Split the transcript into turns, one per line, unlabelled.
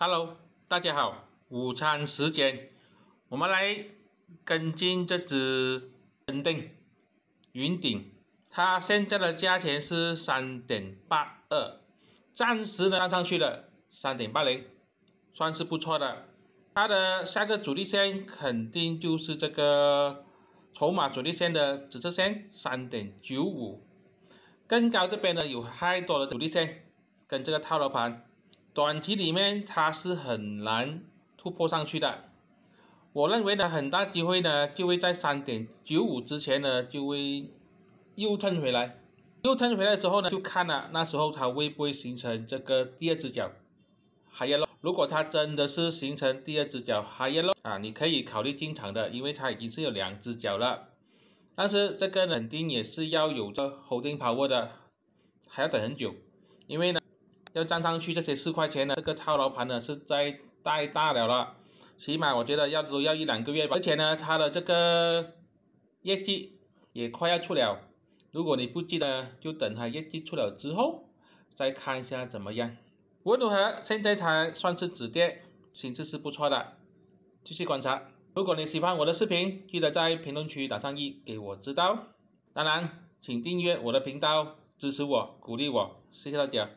Hello，大家好，午餐时间，我们来跟进这只云顶，云顶它现在的价钱是三点八二，暂时呢上上去了三点八零，算是不错的。它的下个主力线肯定就是这个筹码主力线的紫色线三点九五，更高这边呢有太多的主力线跟这个套牢盘。短期里面它是很难突破上去的，我认为呢，很大机会呢就会在三点九五之前呢就会又蹭回来，又蹭回来之后呢，就看了那时候它会不会形成这个第二只脚哈耶落。如果它真的是形成第二只脚哈耶落啊，你可以考虑进场的，因为它已经是有两只脚了，但是这个肯定也是要有着猴顶把握的，还要等很久，因为呢。要站上去，这些四块钱的这个超楼盘呢，是在太大了了，起码我觉得要都要一两个月吧。而且呢，它的这个业绩也快要出了。如果你不记得，就等它业绩出了之后再看一下怎么样。无论如何，现在才算是止跌，形势是不错的，继续观察。如果你喜欢我的视频，记得在评论区打上一给我知道。当然，请订阅我的频道，支持我，鼓励我，谢谢大家。